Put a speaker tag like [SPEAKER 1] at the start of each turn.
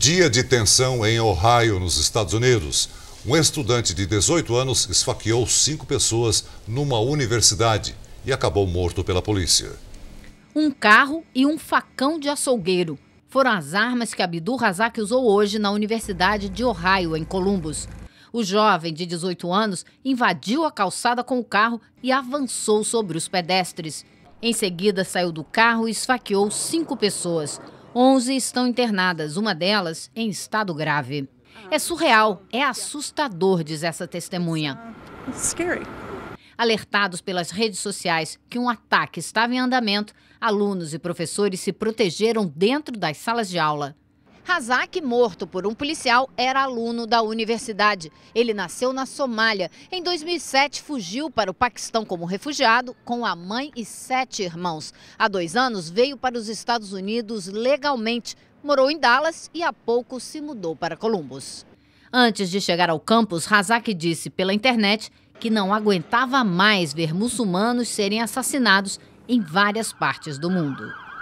[SPEAKER 1] Dia de tensão em Ohio, nos Estados Unidos. Um estudante de 18 anos esfaqueou cinco pessoas numa universidade e acabou morto pela polícia.
[SPEAKER 2] Um carro e um facão de açougueiro foram as armas que Abdul Razak usou hoje na Universidade de Ohio, em Columbus. O jovem de 18 anos invadiu a calçada com o carro e avançou sobre os pedestres. Em seguida, saiu do carro e esfaqueou cinco pessoas. 11 estão internadas, uma delas em estado grave. É surreal, é assustador, diz essa testemunha. Alertados pelas redes sociais que um ataque estava em andamento, alunos e professores se protegeram dentro das salas de aula. Razak, morto por um policial, era aluno da universidade. Ele nasceu na Somália. Em 2007, fugiu para o Paquistão como refugiado com a mãe e sete irmãos. Há dois anos, veio para os Estados Unidos legalmente. Morou em Dallas e há pouco se mudou para Columbus. Antes de chegar ao campus, Razak disse pela internet que não aguentava mais ver muçulmanos serem assassinados em várias partes do mundo.